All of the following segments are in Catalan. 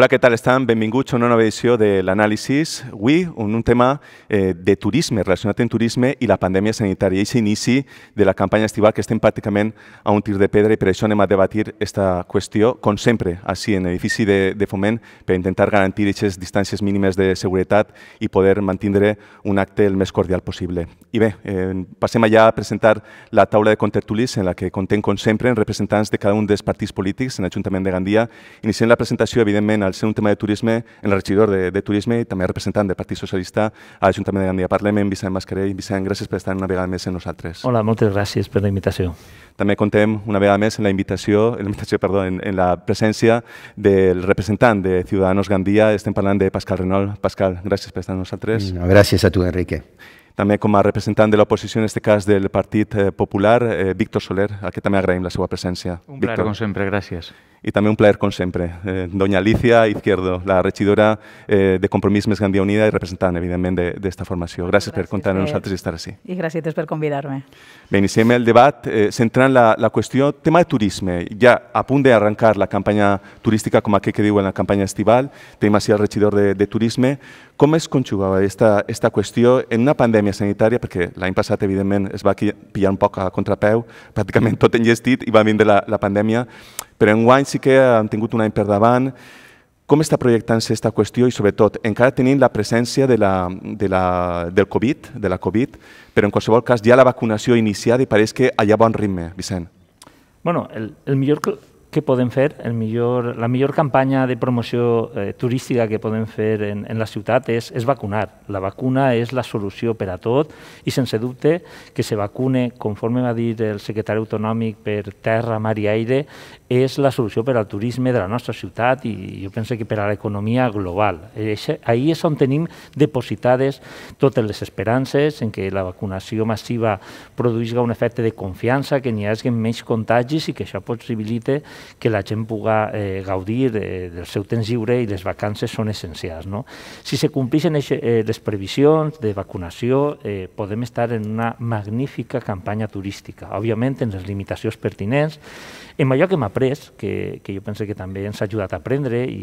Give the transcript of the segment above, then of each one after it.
Hola, què tal estan? Benvinguts a una nova edició de l'anàlisis. Avui, un, un tema eh, de turisme, relacionat amb turisme i la pandèmia sanitària, i s'inici de la campanya estival, que estem pràcticament a un tir de pedra, i per això anem a debatir aquesta qüestió, com sempre, així, en edifici de, de foment, per intentar garantir aquestes distàncies mínimes de seguretat i poder mantenir un acte el més cordial possible. I bé, eh, passem allà a presentar la taula de contertulis, en la que contem, com sempre, en representants de cada un dels partits polítics en l'Ajuntament de Gandia. Iniciem la presentació, evidentment, al ser un tema de turisme, en el regidor de, de turisme i també representant del Partit Socialista a l'Ajuntament de Gandia. Parlem amb Vicent Mascarell. Vicent, gràcies per estar una vegada més amb nosaltres. Hola, moltes gràcies per la invitació. També contem una vegada més en la invitació, en la, invitació, perdó, en, en la presència del representant de Ciudadanos Gandia. Estem parlant de Pascal Renol. Pascal, gràcies per estar amb nosaltres. No, mm, gràcies a tu, Enrique també com a representant de l'oposició, en aquest cas del Partit eh, Popular, eh, Víctor Soler, a qui també agraïm la seva presència. Un plaer, Víctor. com sempre, gràcies. I també un plaer, com sempre, eh, doña Alicia Izquierdo, la regidora eh, de Compromís Més Gandia Unida i representant, evidentment, d'esta formació. Gràcies, gràcies per comptar amb nosaltres i estar així. I gràcies per convidar-me. Bé, iniciem el debat eh, centrant la, la qüestió, tema de turisme. Ja a punt d'arrencar la campanya turística, com aquest que diuen la campanya estival, tenim així el regidor de, de turisme. Com es conjugava esta, esta qüestió en una pandèmia sanitària, perquè l'any passat, evidentment, es va pillar un poc a contrapeu, pràcticament tot enllestit i va vindre la, la pandèmia, però enguany sí que han tingut un any per davant. Com està projectant-se aquesta qüestió i, sobretot, encara tenint la presència de la, de la, del Covid, de la Covid, però en qualsevol cas ja la vacunació iniciada i pareix que allà bon ritme, Vicent. Bueno, el, el millor què podem fer? El millor, la millor campanya de promoció eh, turística que podem fer en, en la ciutat és, és vacunar. La vacuna és la solució per a tot i sense dubte que se vacune, conforme va dir el secretari autonòmic per terra, mar i aire, és la solució per al turisme de la nostra ciutat i jo penso que per a l'economia global. Ahir és on tenim depositades totes les esperances en que la vacunació massiva produïsca un efecte de confiança, que n'hi hagi menys contagis i que això possibilite que la gent puga eh, gaudir eh, del seu temps lliure i les vacances són essencials. No? Si se complixen eh, les previsions de vacunació, eh, podem estar en una magnífica campanya turística, òbviament en les limitacions pertinents, en allò que hem après, que, que jo penso que també ens ha ajudat a aprendre i,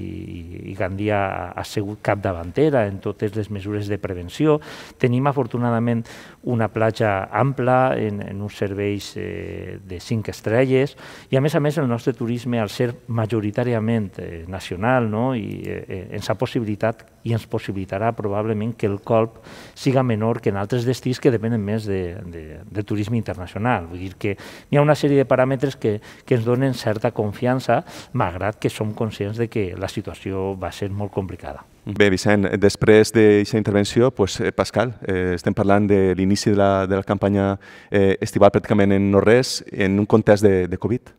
i Gandia ha sigut capdavantera en totes les mesures de prevenció, tenim afortunadament una platja ampla en, en uns serveis eh, de cinc estrelles i a més a més el nostre turisme, al ser majoritàriament eh, nacional no? i eh, eh ens ha possibilitat i ens possibilitarà probablement que el colp siga menor que en altres destins que depenen més de, de, de turisme internacional. Vull dir que hi ha una sèrie de paràmetres que, que ens donen certa confiança, malgrat que som conscients de que la situació va ser molt complicada. Bé, Vicent, després d'aquesta intervenció, pues, eh, Pascal, eh, estem parlant de l'inici de, la, de la campanya eh, estival pràcticament en no res, en un context de, de Covid.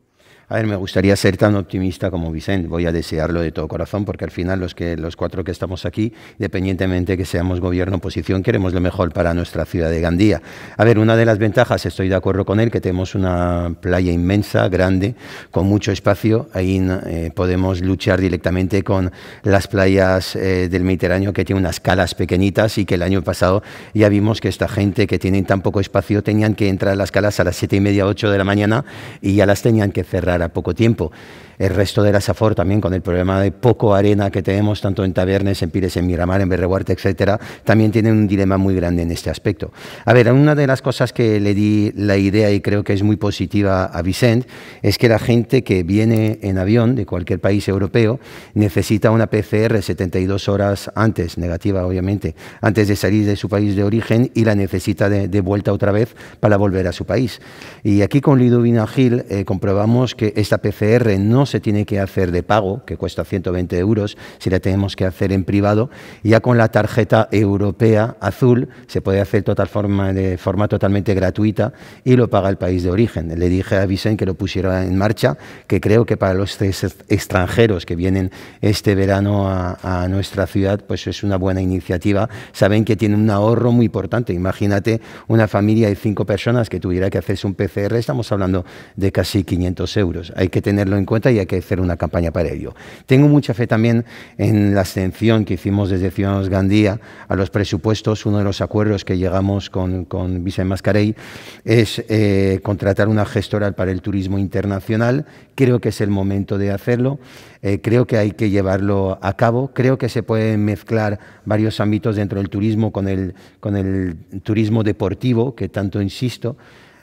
A ver, me gustaría ser tan optimista como Vicente, voy a desearlo de todo corazón, porque al final los, que, los cuatro que estamos aquí, independientemente que seamos gobierno o oposición, queremos lo mejor para nuestra ciudad de Gandía. A ver, una de las ventajas, estoy de acuerdo con él, que tenemos una playa inmensa, grande, con mucho espacio, ahí eh, podemos luchar directamente con las playas eh, del Mediterráneo que tienen unas calas pequeñitas y que el año pasado ya vimos que esta gente que tiene tan poco espacio tenían que entrar a las calas a las siete y media, ocho de la mañana y ya las tenían que cerrar a poco tiempo. El resto de la SAFOR también con el problema de poco arena que tenemos tanto en Tabernes, en Pires, en Miramar, en Berreguarte, etcétera, también tienen un dilema muy grande en este aspecto. A ver, una de las cosas que le di la idea y creo que es muy positiva a Vicent es que la gente que viene en avión de cualquier país europeo necesita una PCR 72 horas antes, negativa obviamente, antes de salir de su país de origen y la necesita de, vuelta otra vez para volver a su país. Y aquí con Lidovina Gil eh, comprobamos que esta PCR no se tiene que hacer de pago, que cuesta 120 euros, si la tenemos que hacer en privado. ya con la tarjeta europea azul se puede hacer de forma totalmente gratuita y lo paga el país de origen. Le dije a Vicente que lo pusiera en marcha, que creo que para los extranjeros que vienen este verano a, nuestra ciudad, pues es una buena iniciativa. Saben que tiene un ahorro muy importante. Imagínate una familia de cinco personas que tuviera que hacerse un PCR, estamos hablando de casi 500 euros. Hay que tenerlo en cuenta y hay que hacer una campaña para ello. Tengo mucha fe también en la ascensión que hicimos desde Ciudadanos Gandía a los presupuestos. Uno de los acuerdos que llegamos con, con Vicente Mascarey es eh, contratar una gestora para el turismo internacional. Creo que es el momento de hacerlo. Eh, creo que hay que llevarlo a cabo. Creo que se pueden mezclar varios ámbitos dentro del turismo con el turismo deportivo, que tanto insisto.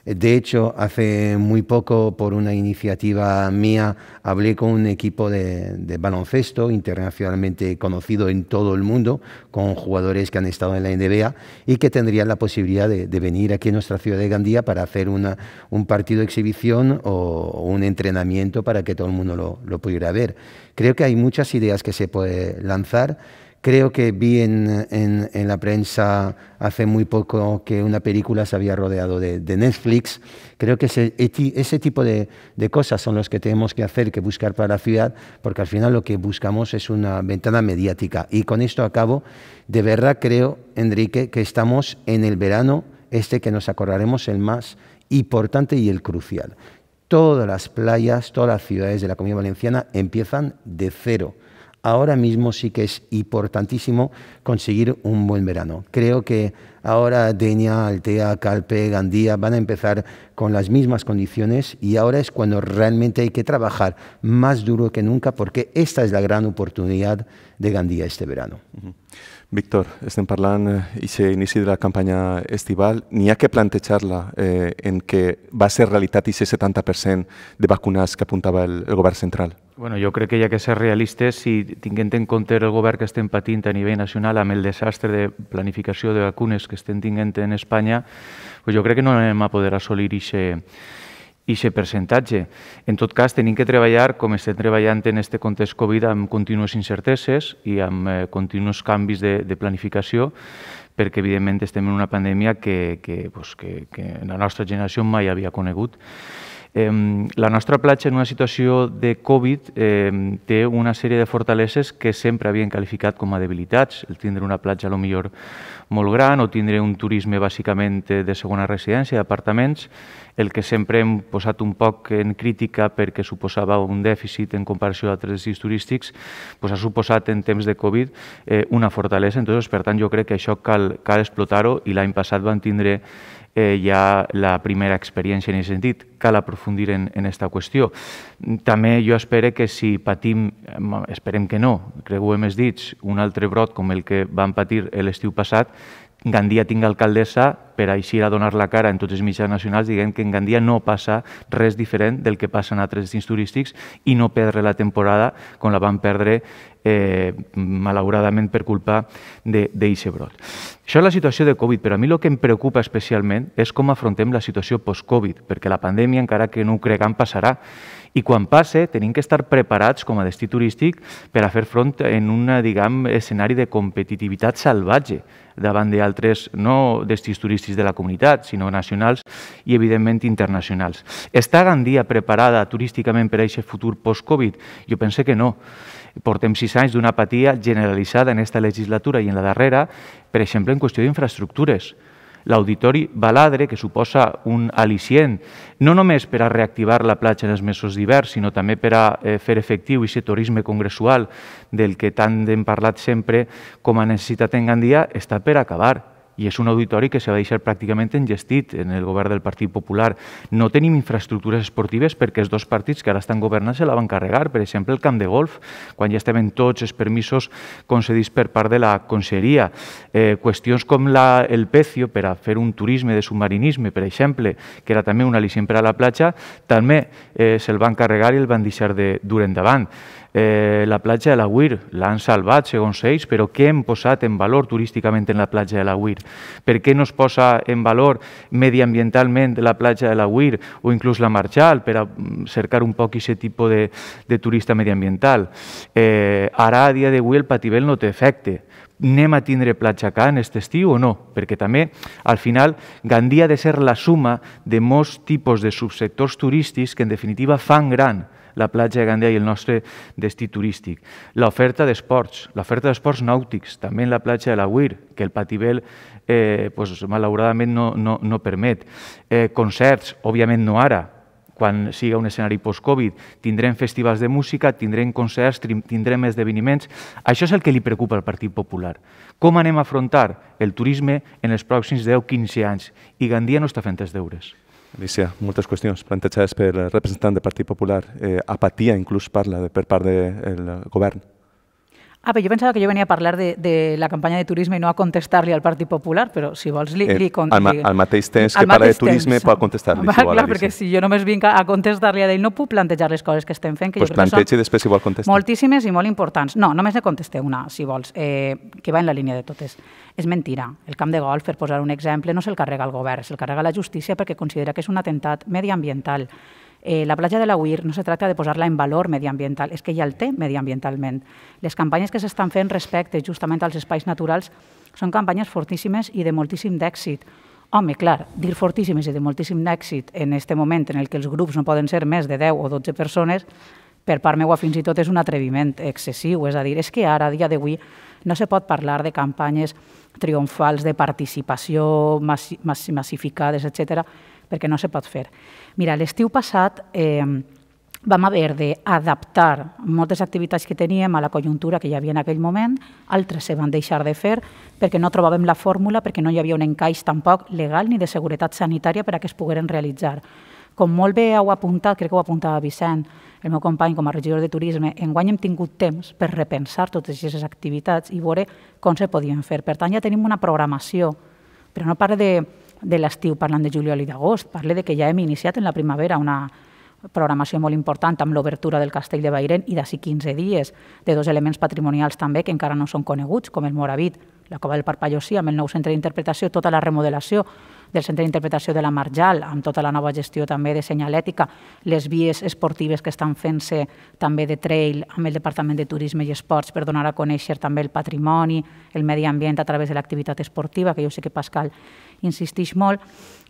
De hecho, hace muy poco, por una iniciativa mía, hablé con un equipo de, baloncesto internacionalmente conocido en todo el mundo, con jugadores que han estado en la NBA y que tendrían la posibilidad de, venir aquí a nuestra ciudad de Gandía para hacer una, un partido de exhibición o, un entrenamiento para que todo el mundo lo, lo pudiera ver. Creo que hay muchas ideas que se puede lanzar. Creo que vi en, en, la prensa hace muy poco que una película se había rodeado de, Netflix. Creo que ese, tipo de, cosas son las que tenemos que hacer, que buscar para la ciudad, porque al final lo que buscamos es una ventana mediática. Y con esto acabo. De verdad creo, Enrique, que estamos en el verano este que nos acordaremos el más importante y el crucial. Todas las playas, todas las ciudades de la Comunidad Valenciana empiezan de cero ahora mismo sí que es importantísimo conseguir un buen verano. Creo que ahora Deña, Altea, Calpe, Gandía van a empezar con las mismas condiciones y ahora es cuando realmente hay que trabajar más duro que nunca porque esta es la gran oportunidad de Gandía este verano. Víctor, estem parlant d'aquest eh, inici de la campanya estival. N'hi ha que plantejar-la eh, en què va ser realitat aquest 70% de vacunats que apuntava el, el govern central. Bueno, jo crec que hi ha que ser realistes i si tinguem en compte el govern que estem patint a nivell nacional amb el desastre de planificació de vacunes que estem tinguent en Espanya, pues jo crec que no anem a poder assolir aquest aquest percentatge. En tot cas, tenim que treballar, com estem treballant en aquest context Covid, amb contínues incerteses i amb eh, continus canvis de, de planificació, perquè evidentment estem en una pandèmia que, que, pues, que, que la nostra generació mai havia conegut la nostra platja en una situació de Covid té una sèrie de fortaleses que sempre havien qualificat com a debilitats. El tindre una platja a lo millor molt gran o tindre un turisme bàsicament eh, de segona residència, d'apartaments, el que sempre hem posat un poc en crítica perquè suposava un dèficit en comparació a altres destins turístics, doncs ha suposat en temps de Covid eh, una fortalesa. Entonces, per tant, jo crec que això cal, cal explotar-ho i l'any passat van tindre eh, hi ha la primera experiència en aquest sentit. Cal aprofundir en aquesta qüestió. També jo espero que si patim, esperem que no, ho hem dit, un altre brot com el que vam patir l'estiu passat, Gandia tinga alcaldessa per així a donar la cara en tots els mitjans nacionals, diguem que en Gandia no passa res diferent del que passa en altres destins turístics i no perdre la temporada com la van perdre eh, malauradament per culpa d'eixe brot. Això és la situació de Covid, però a mi el que em preocupa especialment és com afrontem la situació post-Covid, perquè la pandèmia, encara que no ho creguem, passarà i quan passe tenim que estar preparats com a destí turístic per a fer front en un diguem, escenari de competitivitat salvatge davant d'altres no destins turístics de la comunitat, sinó nacionals i, evidentment, internacionals. Està Gandia preparada turísticament per a aquest futur post-Covid? Jo penso que no. Portem sis anys d'una apatia generalitzada en aquesta legislatura i en la darrera, per exemple, en qüestió d'infraestructures l'auditori Baladre, que suposa un al·licient, no només per a reactivar la platja en els mesos d'hivern, sinó també per a eh, fer efectiu aquest turisme congressual del que tant hem parlat sempre com a necessitat en Gandia, està per acabar i és un auditori que s'ha deixat deixar pràcticament engestit en el govern del Partit Popular. No tenim infraestructures esportives perquè els dos partits que ara estan governant se la van carregar. Per exemple, el camp de golf, quan ja estaven tots els permisos concedits per part de la conselleria. Eh, qüestions com la, el pecio per a fer un turisme de submarinisme, per exemple, que era també un al·licient per a la platja, també eh, se'l van carregar i el van deixar de dur endavant eh, la platja de la Huir. l'han salvat, segons ells, però què hem posat en valor turísticament en la platja de la Huir? Per què no es posa en valor mediambientalment la platja de la Huir o inclús la Marxal per a mm, cercar un poc aquest tipus de, de turista mediambiental? Eh, ara, a dia d'avui, el patibel no té efecte anem a tindre platja en aquest estiu o no? Perquè també, al final, Gandia ha de ser la suma de molts tipus de subsectors turístics que, en definitiva, fan gran la platja de Gandia i el nostre destí turístic. L'oferta d'esports, l'oferta d'esports nàutics, també en la platja de la Huir, que el patibel eh, pues, malauradament no, no, no permet. Eh, concerts, òbviament no ara, quan siga un escenari post-Covid, tindrem festivals de música, tindrem concerts, tindrem esdeveniments. Això és el que li preocupa al Partit Popular. Com anem a afrontar el turisme en els pròxims 10-15 anys? I Gandia no està fent els deures. Alicia, moltes qüestions plantejades pel representant del Partit Popular. Eh, apatia inclús parla de, per part del de, eh, govern. Ah, però jo pensava que jo venia a parlar de, de la campanya de turisme i no a contestar-li al Partit Popular, però si vols li, eh, li contestaré. Al, ma, al mateix temps que parla de turisme pot contestar-li. Si clar, perquè si jo només vinc a, a contestar-li a ell no puc plantejar les coses que estem fent, que pues jo crec que després, si vol contestar. moltíssimes i molt importants. No, només ne contesté una, si vols, eh, que va en la línia de totes. És mentira. El camp de golf, per posar un exemple, no se'l carrega el govern, se'l carrega la justícia perquè considera que és un atemptat mediambiental. Eh, la platja de la UIR no se tracta de posar-la en valor mediambiental, és que ja el té mediambientalment. Les campanyes que s'estan fent respecte justament als espais naturals són campanyes fortíssimes i de moltíssim d'èxit. Home, clar, dir fortíssimes i de moltíssim d'èxit en aquest moment en el que els grups no poden ser més de 10 o 12 persones, per part meva fins i tot és un atreviment excessiu, és a dir, és que ara, a dia d'avui, no se pot parlar de campanyes triomfals de participació massi massificades, etc perquè no se pot fer. Mira, l'estiu passat eh, vam haver d'adaptar moltes activitats que teníem a la conjuntura que hi havia en aquell moment, altres se van deixar de fer perquè no trobàvem la fórmula, perquè no hi havia un encaix tampoc legal ni de seguretat sanitària per a que es pogueren realitzar. Com molt bé heu apuntat, crec que ho apuntava Vicent, el meu company com a regidor de turisme, enguany hem tingut temps per repensar totes aquestes activitats i veure com se podien fer. Per tant, ja tenim una programació, però no part de de l'estiu parlant de juliol i d'agost, parle de que ja hem iniciat en la primavera una programació molt important amb l'obertura del castell de Bairen i d'ací 15 dies de dos elements patrimonials també que encara no són coneguts, com el Moravit, la cova del Parpallosí, amb el nou centre d'interpretació, tota la remodelació del Centre d'Interpretació de la Marjal, amb tota la nova gestió també de senyalètica, les vies esportives que estan fent-se també de trail amb el Departament de Turisme i Esports per donar a conèixer també el patrimoni, el medi ambient a través de l'activitat esportiva, que jo sé que Pascal insisteix molt,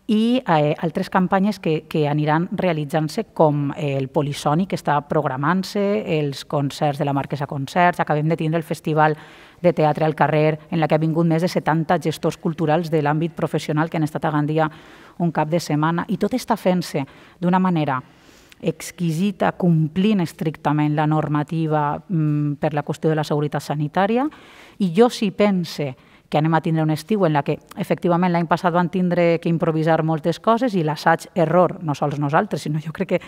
i eh, altres campanyes que, que aniran realitzant-se com eh, el Polisoni, que està programant-se, els concerts de la Marquesa Concerts, acabem de tindre el Festival de Teatre al Carrer, en la que ha vingut més de 70 gestors culturals de l'àmbit professional que han estat a Gandia un cap de setmana, i tot està fent-se d'una manera exquisita, complint estrictament la normativa mm, per la qüestió de la seguretat sanitària, i jo si pense que anem a tindre un estiu en la que efectivament l'any passat van tindre que improvisar moltes coses i l'assaig error, no sols nosaltres, sinó jo crec que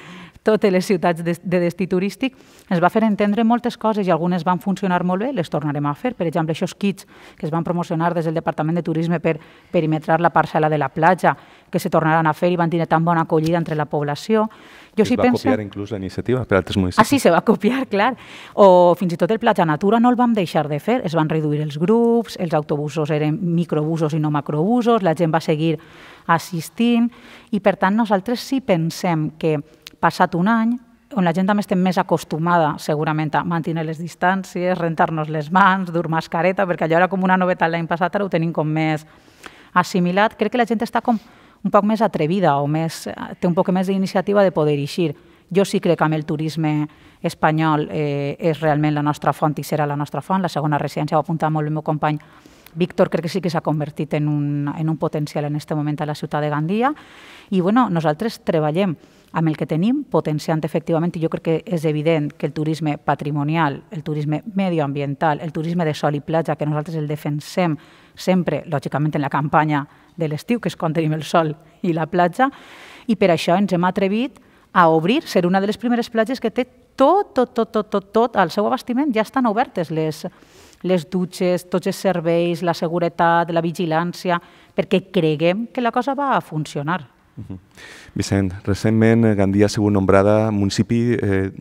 totes les ciutats de, de destí turístic, ens va fer entendre moltes coses i algunes van funcionar molt bé, les tornarem a fer. Per exemple, aquests kits que es van promocionar des del Departament de Turisme per perimetrar la parcel·la de la platja, que se tornaran a fer i van tenir tan bona acollida entre la població. Jo es sí va penso... copiar inclús la iniciativa per altres municipis. Ah, sí, se va copiar, clar. O fins i tot el Platja Natura no el vam deixar de fer, es van reduir els grups, els autobusos eren microbusos i no macrobusos, la gent va seguir assistint i, per tant, nosaltres sí pensem que passat un any, on la gent també estem més acostumada, segurament, a mantenir les distàncies, rentar-nos les mans, dur mascareta, perquè allò era com una novetat l'any passat, ara ho tenim com més assimilat. Crec que la gent està com un poc més atrevida o més, eh, té un poc més d'iniciativa de poder eixir. Jo sí crec que amb el turisme espanyol eh, és realment la nostra font i serà la nostra font. La segona residència ho apuntava molt el meu company Víctor crec que sí que s'ha convertit en un, en un potencial en aquest moment a la ciutat de Gandia i bueno, nosaltres treballem amb el que tenim, potenciant efectivament, i jo crec que és evident que el turisme patrimonial, el turisme medioambiental, el turisme de sol i platja, que nosaltres el defensem sempre, lògicament, en la campanya de l'estiu, que és quan tenim el sol i la platja, i per això ens hem atrevit a obrir, ser una de les primeres platges que té tot, tot, tot, tot, tot, tot al seu abastiment, ja estan obertes les, les dutxes, tots els serveis, la seguretat, la vigilància, perquè creguem que la cosa va a funcionar. Mhm. Vicent, recentment Gandia ha sigut nombrada municipi, eh,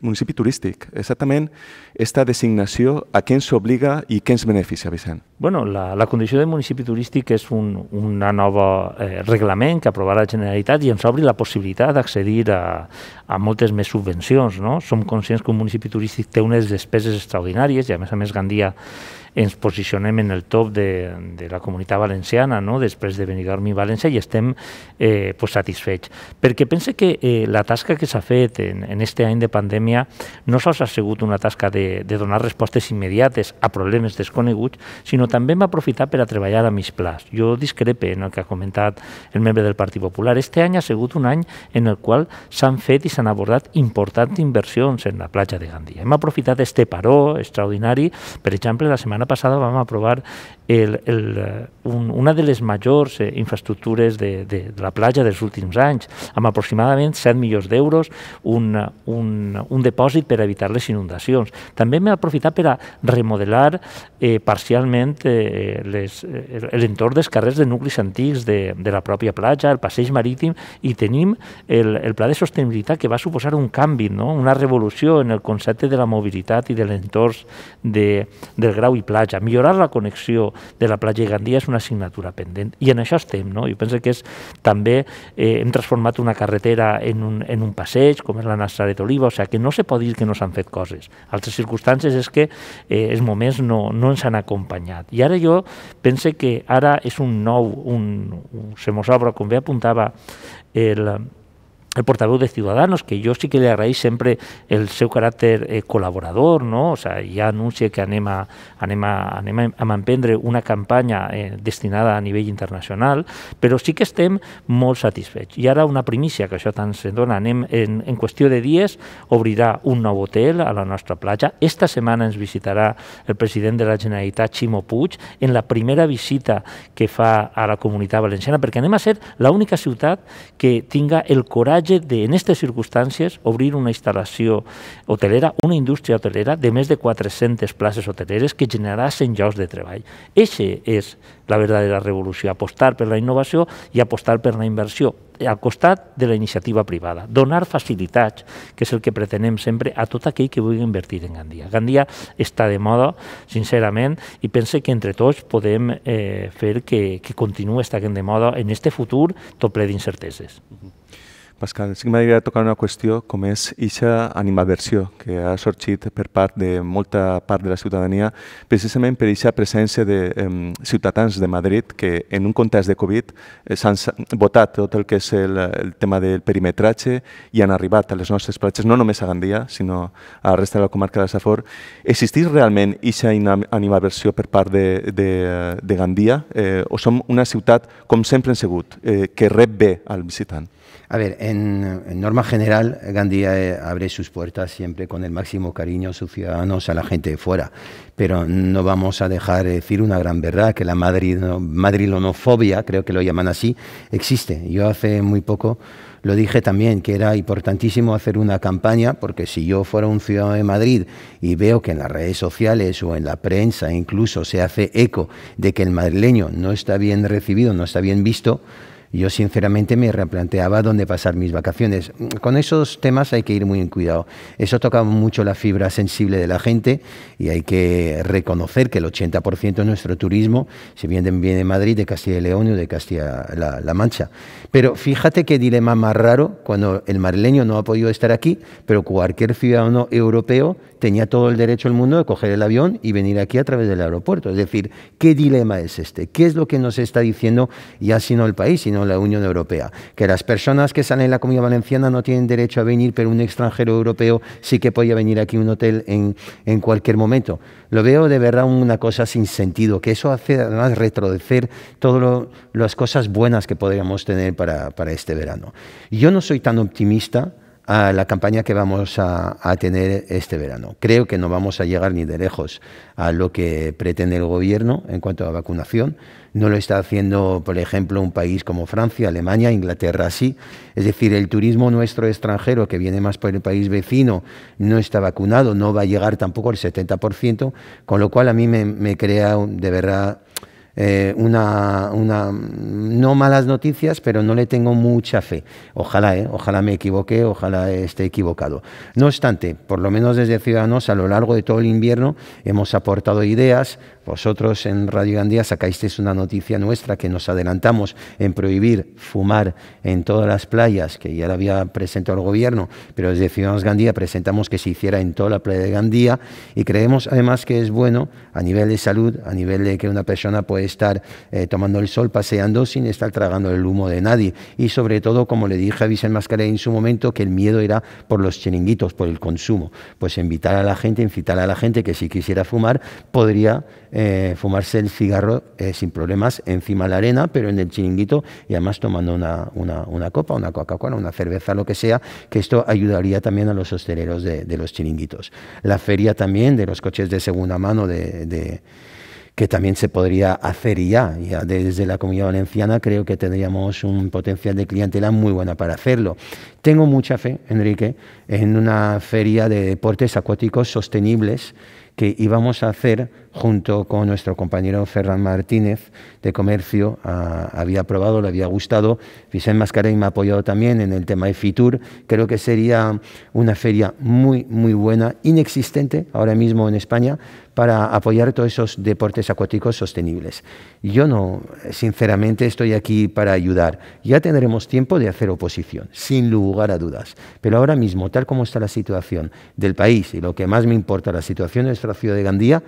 municipi turístic. Exactament, aquesta designació a què ens obliga i què ens beneficia, Vicent? Bueno, la, la condició de municipi turístic és un un nova eh, reglament que aprovarà la Generalitat i ens obri la possibilitat d'accedir a, a moltes més subvencions. No? Som conscients que un municipi turístic té unes despeses extraordinàries i a més a més Gandia ens posicionem en el top de, de la comunitat valenciana, no? després de Benigarmi i València, i estem eh, pues, satisfets. Perquè pense que eh, la tasca que s'ha fet en, en este any de pandèmia no sols ha sigut una tasca de, de donar respostes immediates a problemes desconeguts, sinó també hem aprofitat per a treballar a mig plaç. Jo discrepe en el que ha comentat el membre del Partit Popular. Este any ha sigut un any en el qual s'han fet i s'han abordat importants inversions en la platja de Gandia. Hem aprofitat este paró extraordinari, per exemple, la setmana pasado vamos a probar el, el, eh, un, una de les majors eh, infraestructures de, de, de la platja dels últims anys, amb aproximadament 7 milions d'euros, un, un, un depòsit per evitar les inundacions. També m'he aprofitat per a remodelar eh, parcialment eh, l'entorn eh, dels carrers de nuclis antics de, de la pròpia platja, el passeig marítim, i tenim el, el pla de sostenibilitat que va suposar un canvi, no? una revolució en el concepte de la mobilitat i de l'entorn de, del grau i platja, millorar la connexió de la platja i Gandia és una assignatura pendent. I en això estem, no? Jo penso que és també eh, hem transformat una carretera en un, en un passeig, com és la Nazaret Oliva, o sigui que no se pot dir que no s'han fet coses. Altres circumstàncies és que eh, els moments no, no ens han acompanyat. I ara jo pense que ara és un nou, un, un se mos obre, com bé apuntava el, el portaveu de Ciudadanos, que jo sí que li agraeix sempre el seu caràcter eh, col·laborador, no? o sea, ja anuncia que anem a, anem a, anem a emprendre una campanya eh, destinada a nivell internacional, però sí que estem molt satisfets. I ara una primícia, que això tant se dona, anem en, en qüestió de dies, obrirà un nou hotel a la nostra platja. Esta setmana ens visitarà el president de la Generalitat, Ximo Puig, en la primera visita que fa a la comunitat valenciana, perquè anem a ser l'única ciutat que tinga el coratge avantatge de, en aquestes circumstàncies, obrir una instal·lació hotelera, una indústria hotelera de més de 400 places hoteleres que generarà 100 llocs de treball. Eixa és la verdadera revolució, apostar per la innovació i apostar per la inversió al costat de la iniciativa privada, donar facilitats, que és el que pretenem sempre a tot aquell que vulgui invertir en Gandia. Gandia està de moda, sincerament, i pense que entre tots podem eh, fer que, que continuï estant de moda en este futur tot ple d'incerteses. Uh mm-hmm. -huh. Pascal, sí que m'agradaria tocar una qüestió com és aquesta animaversió que ha sorgit per part de molta part de la ciutadania, precisament per aquesta presència de eh, ciutadans de Madrid que en un context de Covid eh, s'han votat tot el que és el, el tema del perimetratge i han arribat a les nostres platges, no només a Gandia, sinó a la resta de la comarca de Safor. Existeix realment aquesta animaversió per part de, de, de Gandia eh, o som una ciutat, com sempre hem sigut, eh, que rep bé al visitant? A ver, en, norma general, Gandía eh, abre sus puertas siempre con el máximo cariño a sus ciudadanos, a la gente de fuera. Pero no vamos a dejar decir una gran verdad, que la Madrid, madrilonofobia, creo que lo llaman así, existe. Yo hace muy poco lo dije también, que era importantísimo hacer una campaña, porque si yo fuera un ciudadano de Madrid y veo que en las redes sociales o en la prensa incluso se hace eco de que el madrileño no está bien recibido, no está bien visto, yo sinceramente me replanteaba dónde pasar mis vacaciones. Con esos temas hay que ir muy en cuidado. Eso toca mucho la fibra sensible de la gente y hay que reconocer que el 80% de nuestro turismo se viene, de Madrid, de Castilla y León o de Castilla-La Mancha. Pero fíjate qué dilema más raro cuando el marleño no ha podido estar aquí, pero cualquier ciudadano europeo tenía todo el derecho del mundo de coger el avión y venir aquí a través del aeropuerto. Es decir, ¿qué dilema es este? ¿Qué es lo que nos está diciendo ya sino el país, sino la Unión Europea? Que las personas que salen en la Comunidad Valenciana no tienen derecho a venir, pero un extranjero europeo sí que podía venir aquí a un hotel en, cualquier momento. Lo veo de verdad una cosa sin sentido, que eso hace además retroceder todas las cosas buenas que podríamos tener para, para este verano. Yo no soy tan optimista a la campaña que vamos a, tener este verano. Creo que no vamos a llegar ni de lejos a lo que pretende el gobierno en cuanto a vacunación. No lo está haciendo, por ejemplo, un país como Francia, Alemania, Inglaterra, así. Es decir, el turismo nuestro extranjero, que viene más por el país vecino, no está vacunado, no va a llegar tampoco al 70%, con lo cual a mí me crea de verdad eh, una, una, no malas noticias, pero no le tengo mucha fe. Ojalá, eh, ojalá me equivoque, ojalá esté equivocado. No obstante, por lo menos desde Ciudadanos, a lo largo de todo el invierno hemos aportado ideas, vosotros en Radio Gandía sacáis una noticia nuestra que nos adelantamos en prohibir fumar en todas las playas, que ya la había presentado el gobierno, pero desde Ciudadanos Gandía presentamos que se hiciera en toda la playa de Gandía y creemos además que es bueno a nivel de salud, a nivel de que una persona puede estar eh, tomando el sol, paseando sin estar tragando el humo de nadie y sobre todo, como le dije a Vicente Mascarell en su momento, que el miedo era por los chiringuitos, por el consumo, pues invitar a la gente, incitar a la gente que si quisiera fumar podría eh, fumarse el cigarro eh, sin problemas encima de la arena, pero en el chiringuito y además tomando una, copa, una Coca-Cola, una cerveza, lo que sea, que esto ayudaría también a los hosteleros de, los chiringuitos. La feria también de los coches de segunda mano que también se podría hacer ya. ya. Desde la comunidad valenciana creo que tendríamos un potencial de clientela muy buena para hacerlo. Tengo mucha fe, Enrique, en una feria de deportes acuáticos sostenibles que íbamos a hacer junto con nuestro compañero Ferran Martínez de Comercio, ah, había aprobado, le había gustado. Vicente Mascaré me ha apoyado también en el tema de Fitur. Creo que sería una feria muy, muy buena, inexistente ahora mismo en España, para apoyar todos esos deportes acuáticos sostenibles. Yo no, sinceramente, estoy aquí para ayudar. Ya tendremos tiempo de hacer oposición, sin lugar a dudas. Pero ahora mismo, tal como está la situación del país y lo que más me importa, la situación de nuestra ciudad de Gandía,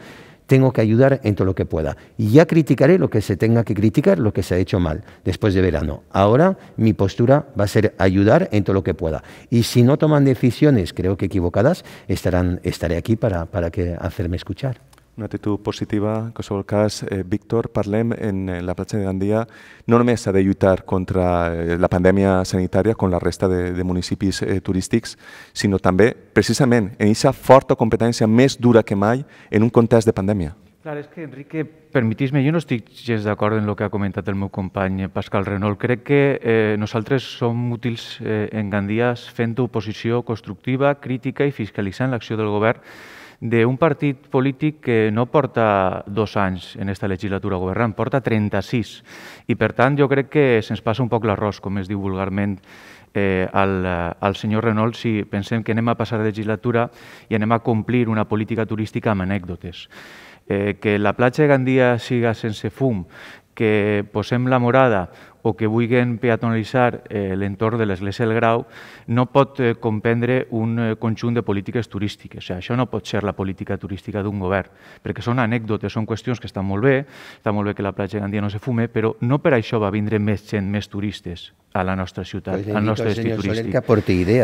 tengo que ayudar en todo lo que pueda. Y ya criticaré lo que se tenga que criticar, lo que se ha hecho mal, después de verano. Ahora mi postura va a ser ayudar en todo lo que pueda. Y si no toman decisiones, creo que equivocadas, estarán, estaré aquí para, para que hacerme escuchar. una actitud positiva. En qualsevol cas, eh, Víctor, parlem en, eh, la platja de Gandia. No només s'ha de lluitar contra eh, la pandèmia sanitària com la resta de, de municipis eh, turístics, sinó també, precisament, en aquesta forta competència més dura que mai en un context de pandèmia. Clar, és que, Enrique, permetis me jo no estic gens d'acord en el que ha comentat el meu company eh, Pascal Renol. Crec que eh, nosaltres som útils eh, en Gandia fent oposició constructiva, crítica i fiscalitzant l'acció del govern d'un partit polític que no porta dos anys en aquesta legislatura governant, porta 36. I, per tant, jo crec que se'ns passa un poc l'arròs, com es diu vulgarment eh, al, eh, al senyor Renault si pensem que anem a passar legislatura i anem a complir una política turística amb anècdotes. Eh, que la platja de Gandia siga sense fum, que posem la morada o que vulguin peatonalitzar eh, l'entorn de l'Església del Grau no pot eh, comprendre un eh, conjunt de polítiques turístiques. O sigui, això no pot ser la política turística d'un govern, perquè són anècdotes, són qüestions que estan molt bé, està molt bé que la platja gandia no se fume, però no per això va vindre més gent, més turistes. a la nostra ciudad pues al nostre Que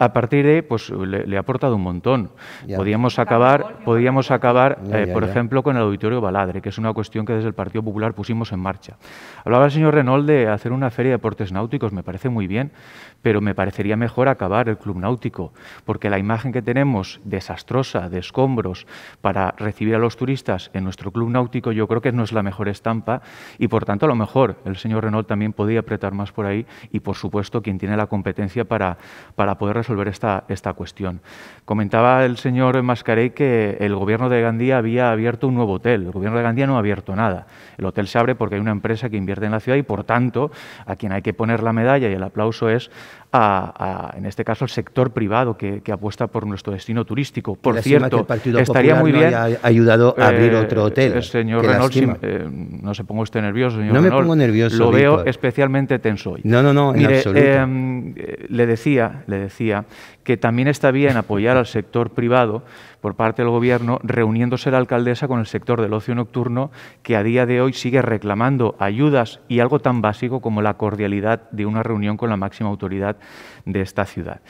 A, partir de, pues le, ha aportado un montón. Podríamos acabar, podíamos acabar eh, por ejemplo, con el Auditorio Baladre, que es una cuestión que desde el Partido Popular pusimos en marcha. Hablaba el señor Renault de hacer una feria de deportes náuticos, me parece muy bien, pero me parecería mejor acabar el Club Náutico, porque la imagen que tenemos desastrosa, de escombros, para recibir a los turistas en nuestro Club Náutico, yo creo que no es la mejor estampa y, por tanto, a lo mejor el señor Renault también podía apretar más por ahí y, por supuesto, quien tiene la competencia para, para poder resolver esta, esta cuestión. Comentaba el señor Mascarey que el gobierno de Gandía había abierto un nuevo hotel. El gobierno de Gandía no ha abierto nada. El hotel se abre porque hay una empresa que invierte en la ciudad y, por tanto, a quien hay que poner la medalla y el aplauso es, a, en este caso, al sector privado que, apuesta por nuestro destino turístico. Por cierto, estaría muy bien. No ayudado a abrir eh, otro hotel. el eh, señor Renault, eh, no se ponga usted nervioso, señor No me pongo nervioso. Lo veo especialmente tenso hoy. No, no, no, en Mire, absoluto. Em, eh, le decía, le decía que también está bien apoyar al sector privado por parte del Gobierno, reuniéndose la alcaldesa con el sector del ocio nocturno, que a día de hoy sigue reclamando ayudas y algo tan básico como la cordialidad de una reunión con la máxima autoridad de esta ciudad.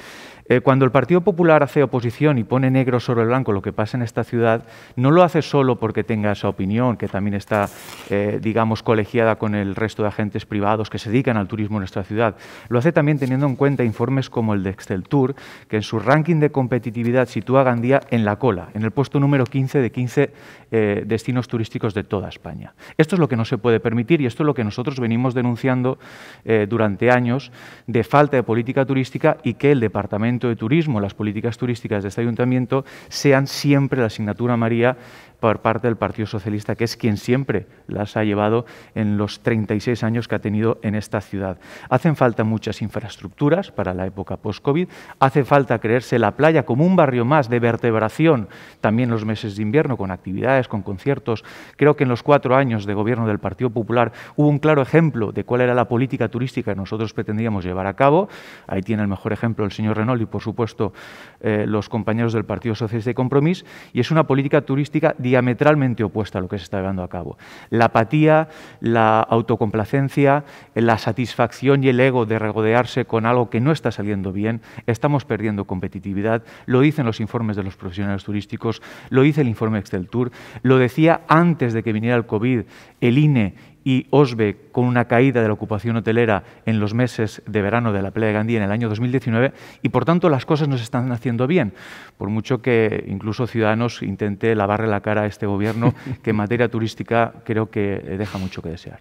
Eh, cuando el Partido Popular hace oposición y pone negro sobre blanco lo que pasa en esta ciudad, no lo hace solo porque tenga esa opinión, que también está, eh, digamos, colegiada con el resto de agentes privados que se dedican al turismo en nuestra ciudad. Lo hace también teniendo en cuenta informes como el de Excel Tour, que en su ranking de competitividad sitúa a Gandía en la cola, en el puesto número 15 de 15 eh, destinos turísticos de toda España. Esto es lo que no se puede permitir y esto es lo que nosotros venimos denunciando eh, durante años de falta de política turística y que el Departamento de Turismo, las políticas turísticas de este ayuntamiento, sean siempre la asignatura María por parte del Partido Socialista, que es quien siempre las ha llevado en los 36 años que ha tenido en esta ciudad. Hacen falta muchas infraestructuras para la época post-COVID, hace falta falta creerse la playa como un barrio más de vertebración, también los meses de invierno, con actividades, con conciertos. Creo que en los cuatro años de gobierno del Partido Popular hubo un claro ejemplo de cuál era la política turística que nosotros pretendíamos llevar a cabo. Ahí tiene el mejor ejemplo el señor Renault y, por supuesto, eh, los compañeros del Partido Socialista de compromiso Y es una política turística diametralmente opuesta a lo que se está llevando a cabo. La apatía, la autocomplacencia, la satisfacción y el ego de regodearse con algo que no está saliendo bien, estamos perdiendo perdiendo competitividad, lo dicen los informes de los profesionales turísticos, lo dice el informe Excel Tour, lo decía antes de que viniera el COVID el INE y OSBE con una caída de la ocupación hotelera en los meses de verano de la Playa de Gandía en el año 2019 y por tanto las cosas no se están haciendo bien, por mucho que incluso Ciudadanos intente lavarle la cara a este gobierno que en materia turística creo que deja mucho que desear.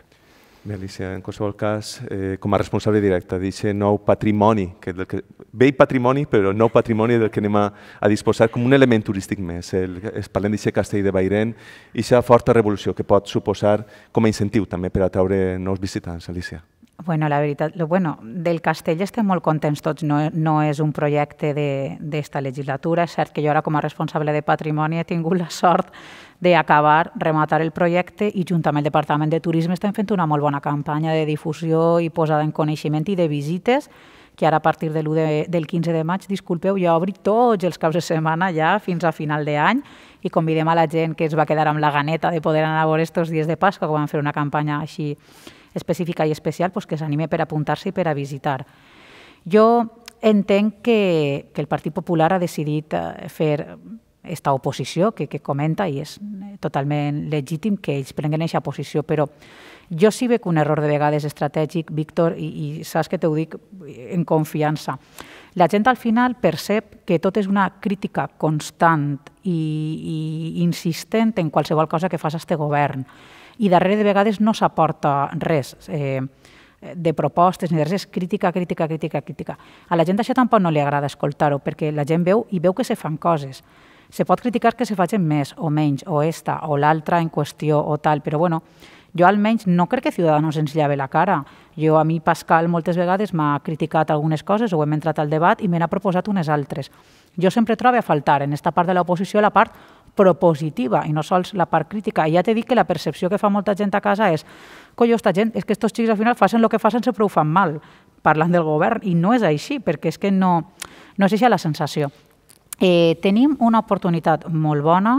Bé, Alicia, en qualsevol cas, eh, com a responsable directa, dice nou patrimoni, que del que, vell patrimoni, però nou patrimoni del que anem a, a disposar com un element turístic més. El, es parlem d'aquest castell de Bairen i aquesta forta revolució que pot suposar com a incentiu també per atraure nous visitants, Alicia. Bueno, la veritat, lo bueno, del castell estem molt contents tots, no, no és un projecte d'esta de, legislatura, és cert que jo ara com a responsable de patrimoni he tingut la sort d'acabar, rematar el projecte i junt amb el Departament de Turisme estem fent una molt bona campanya de difusió i posada en coneixement i de visites que ara a partir de de, del 15 de maig, disculpeu, ja obri tots els caps de setmana ja fins a final d'any i convidem a la gent que es va quedar amb la ganeta de poder anar a veure estos dies de Pasqua, que van fer una campanya així específica i especial pues, que s'anime per apuntar-se i per a visitar. Jo entenc que, que el Partit Popular ha decidit eh, fer aquesta oposició que, que comenta i és eh, totalment legítim que ells prenguen aquesta posició, però jo sí veig un error de vegades estratègic, Víctor, i, i saps que t'ho dic en confiança. La gent al final percep que tot és una crítica constant i, i insistent en qualsevol cosa que fas a este govern i darrere de vegades no s'aporta res eh, de propostes ni de res, és crítica, crítica, crítica, crítica. A la gent això tampoc no li agrada escoltar-ho, perquè la gent veu i veu que se fan coses. Se pot criticar que se facin més o menys, o esta o l'altra en qüestió o tal, però bueno, jo almenys no crec que Ciudadanos ens llave la cara. Jo a mi Pascal moltes vegades m'ha criticat algunes coses o hem entrat al debat i me n'ha proposat unes altres. Jo sempre trobo a faltar en aquesta part de l'oposició la part propositiva i no sols la part crítica. I ja t'he dit que la percepció que fa molta gent a casa és «Collo, esta gent, és que estos xics al final facen el que facen, sempre ho fan mal», parlant del govern, i no és així, perquè és que no, no és així la sensació. Eh, tenim una oportunitat molt bona,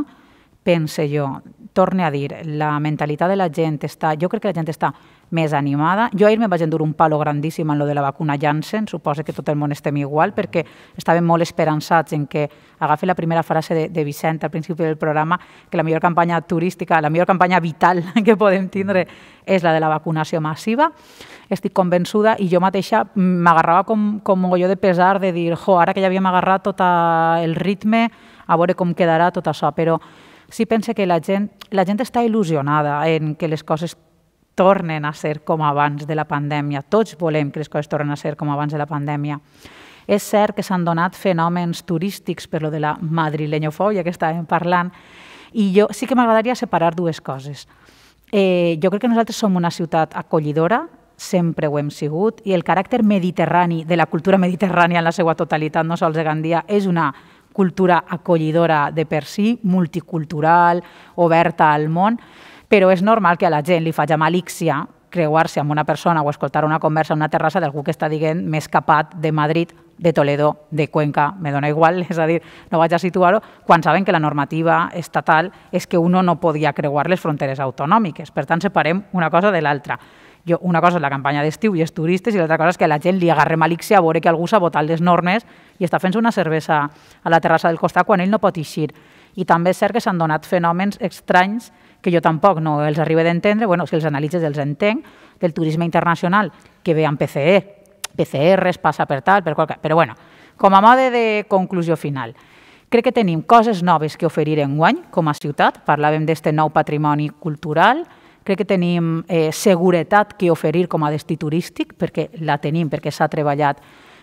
pense jo, torne a dir, la mentalitat de la gent està, jo crec que la gent està més animada. Jo ahir me vaig endur un palo grandíssim en lo de la vacuna Janssen, suposa que tot el món estem igual, perquè estàvem molt esperançats en que, agafi la primera frase de, de Vicent al principi del programa, que la millor campanya turística, la millor campanya vital que podem tindre és la de la vacunació massiva. Estic convençuda i jo mateixa m'agarrava com, com un golló de pesar de dir, jo, ara que ja havíem agarrat tot el ritme, a veure com quedarà tot això, però sí pense que la gent, la gent està il·lusionada en que les coses tornen a ser com abans de la pandèmia. Tots volem que les coses tornen a ser com abans de la pandèmia. És cert que s'han donat fenòmens turístics per lo de la madrilenyofòbia que estàvem parlant, i jo sí que m'agradaria separar dues coses. Eh, jo crec que nosaltres som una ciutat acollidora, sempre ho hem sigut, i el caràcter mediterrani de la cultura mediterrània en la seva totalitat, no sols de Gandia, és una cultura acollidora de per si, multicultural, oberta al món, però és normal que a la gent li faci malícia creuar-se amb una persona o escoltar una conversa en una terrassa d'algú que està dient més capat de Madrid, de Toledo, de Cuenca, me dona igual, és a dir, no vaig a situar-ho, quan saben que la normativa estatal és que uno no podia creuar les fronteres autonòmiques. Per tant, separem una cosa de l'altra. Jo, una cosa és la campanya d'estiu i els turistes i l'altra cosa és que a la gent li agarre malícia a veure que algú s'ha votat les normes i està fent una cervesa a la terrassa del costat quan ell no pot eixir. I també és cert que s'han donat fenòmens estranys que jo tampoc no els arribo d'entendre, bueno, si els analitzes els entenc, del turisme internacional que ve amb PCE, es passa per tal, per qualque... Però bueno, com a mode de conclusió final, crec que tenim coses noves que oferir en guany com a ciutat, parlàvem d'aquest nou patrimoni cultural, crec que tenim eh, seguretat que oferir com a destí turístic, perquè la tenim, perquè s'ha treballat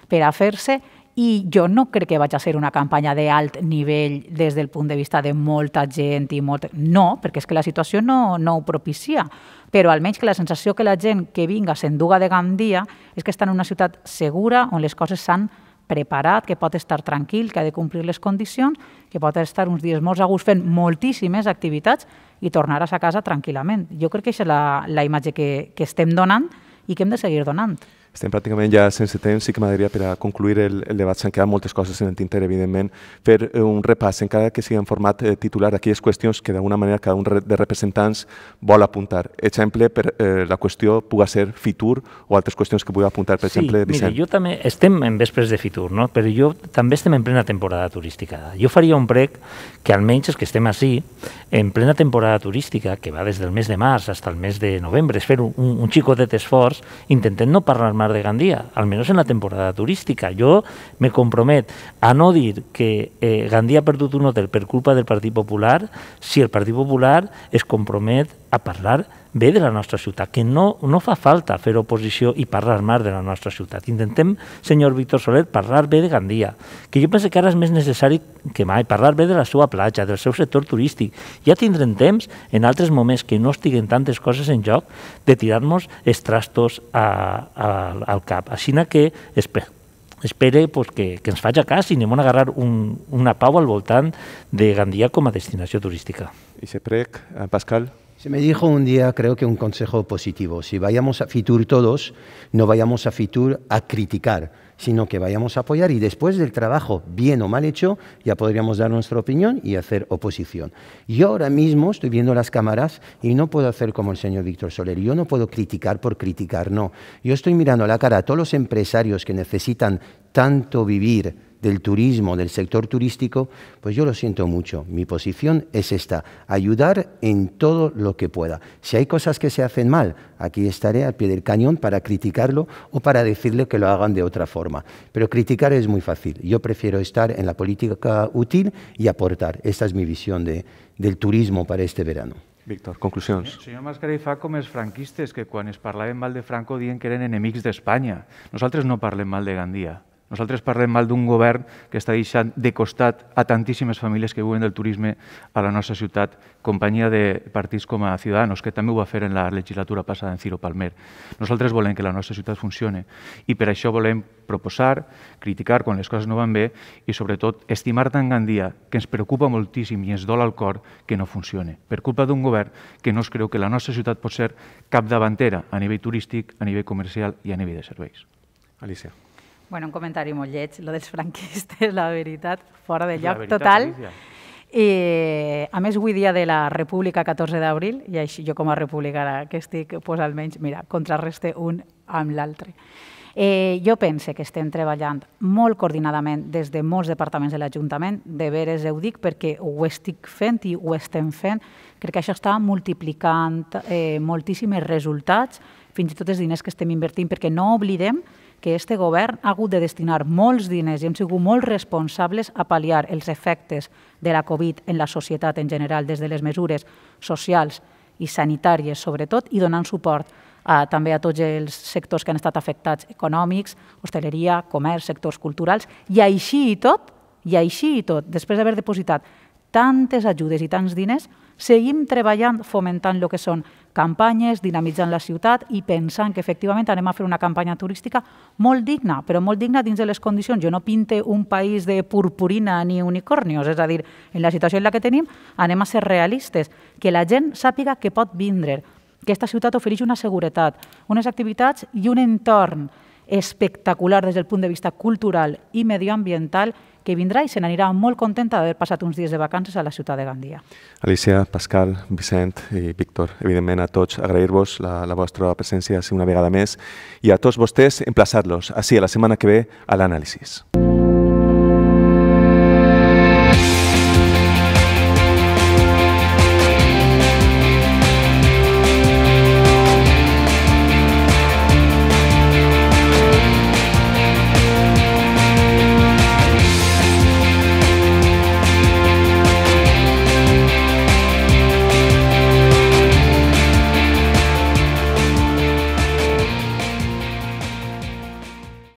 per a fer-se, i jo no crec que vaig a ser una campanya d'alt nivell des del punt de vista de molta gent i molt... No, perquè és que la situació no, no ho propicia, però almenys que la sensació que la gent que vinga s'enduga de Gandia és que està en una ciutat segura on les coses s'han preparat, que pot estar tranquil, que ha de complir les condicions, que pot estar uns dies molts a gust fent moltíssimes activitats i tornaràs a casa tranquil·lament. Jo crec que això és la, la imatge que, que estem donant i que hem de seguir donant estem pràcticament ja sense temps, sí que m'agradaria per a concluir el, el debat, s'han quedat moltes coses en el tinter, evidentment, fer eh, un repàs, encara que sigui en format eh, titular, aquelles qüestions que d'alguna manera cada un de representants vol apuntar. Exemple, per eh, la qüestió puga ser Fitur o altres qüestions que pugui apuntar, per sí, exemple, Sí, Mira, jo també estem en vespres de Fitur, no? però jo també estem en plena temporada turística. Jo faria un prec que almenys els que estem així, en plena temporada turística, que va des del mes de març fins al mes de novembre, és fer un, un xicotet esforç, intentem no parlar Mar de Gandía, al menos en la temporada turística. Jo me compromet a no dir que eh, Gandia ha perdut un hotel per culpa del Partit Popular si el Partit Popular es compromet a parlar ve de la nostra ciutat, que no, no fa falta fer oposició i parlar mal de la nostra ciutat. Intentem, senyor Víctor Soler, parlar bé de Gandia, que jo penso que ara és més necessari que mai, parlar bé de la seva platja, del seu sector turístic. Ja tindrem temps, en altres moments que no estiguen tantes coses en joc, de tirar-nos els trastos a, a, al cap. Així que espero espere pues, que, que ens faci cas i anem a agarrar un, una pau al voltant de Gandia com a destinació turística. I se prec, eh, Pascal? Se me dijo un día, creo que un consejo positivo, si vayamos a Fitur todos, no vayamos a Fitur a criticar, sino que vayamos a apoyar y después del trabajo, bien o mal hecho, ya podríamos dar nuestra opinión y hacer oposición. Yo ahora mismo estoy viendo las cámaras y no puedo hacer como el señor Víctor Soler, yo no puedo criticar por criticar, no. Yo estoy mirando a la cara a todos los empresarios que necesitan tanto vivir, del turismo, del sector turístico, pues yo lo siento mucho. Mi posición es esta, ayudar en todo lo que pueda. Si hay cosas que se hacen mal, aquí estaré al pie del cañón para criticarlo o para decirle que lo hagan de otra forma. Pero criticar es muy fácil. Yo prefiero estar en la política útil y aportar. Esta es mi visión de, del turismo para este verano. Víctor, conclusión El eh, senyor Mascarell fa es els franquistes que cuando es mal de Franco dicen que eran enemigos de España. Nosotros no parlem mal de Gandía. Nosaltres parlem mal d'un govern que està deixant de costat a tantíssimes famílies que viuen del turisme a la nostra ciutat, companyia de partits com a Ciudadanos, que també ho va fer en la legislatura passada en Ciro Palmer. Nosaltres volem que la nostra ciutat funcione i per això volem proposar, criticar quan les coses no van bé i, sobretot, estimar tant Gandia, que ens preocupa moltíssim i ens dol al cor que no funcione, per culpa d'un govern que no es creu que la nostra ciutat pot ser capdavantera a nivell turístic, a nivell comercial i a nivell de serveis. Alicia. Bueno, un comentari molt lleig, lo dels franquistes, la veritat, fora de lloc veritat, total. Alicia. I, a més, avui dia de la República, 14 d'abril, i així jo com a republicana que estic, pues, almenys, mira, contrarreste un amb l'altre. Eh, jo pense que estem treballant molt coordinadament des de molts departaments de l'Ajuntament, de veres ho dic perquè ho estic fent i ho estem fent. Crec que això està multiplicant eh, moltíssims resultats, fins i tot els diners que estem invertint, perquè no oblidem que este govern ha hagut de destinar molts diners i hem sigut molt responsables a pal·liar els efectes de la Covid en la societat en general, des de les mesures socials i sanitàries sobretot, i donant suport a, també a tots els sectors que han estat afectats, econòmics, hostaleria, comerç, sectors culturals, i així i tot, i així i tot, després d'haver depositat tantes ajudes i tants diners, seguim treballant fomentant el que són campanyes, dinamitzant la ciutat i pensant que efectivament anem a fer una campanya turística molt digna, però molt digna dins de les condicions. Jo no pinte un país de purpurina ni unicornios, és a dir, en la situació en la que tenim anem a ser realistes, que la gent sàpiga que pot vindre, que aquesta ciutat ofereix una seguretat, unes activitats i un entorn espectacular des del punt de vista cultural i medioambiental que vindrà i se n'anirà molt contenta d'haver passat uns dies de vacances a la ciutat de Gandia. Alicia, Pascal, Vicent i Víctor, evidentment a tots agrair-vos la, la vostra presència una vegada més i a tots vostès emplaçar-los així a la setmana que ve a l'anàlisis. Mm.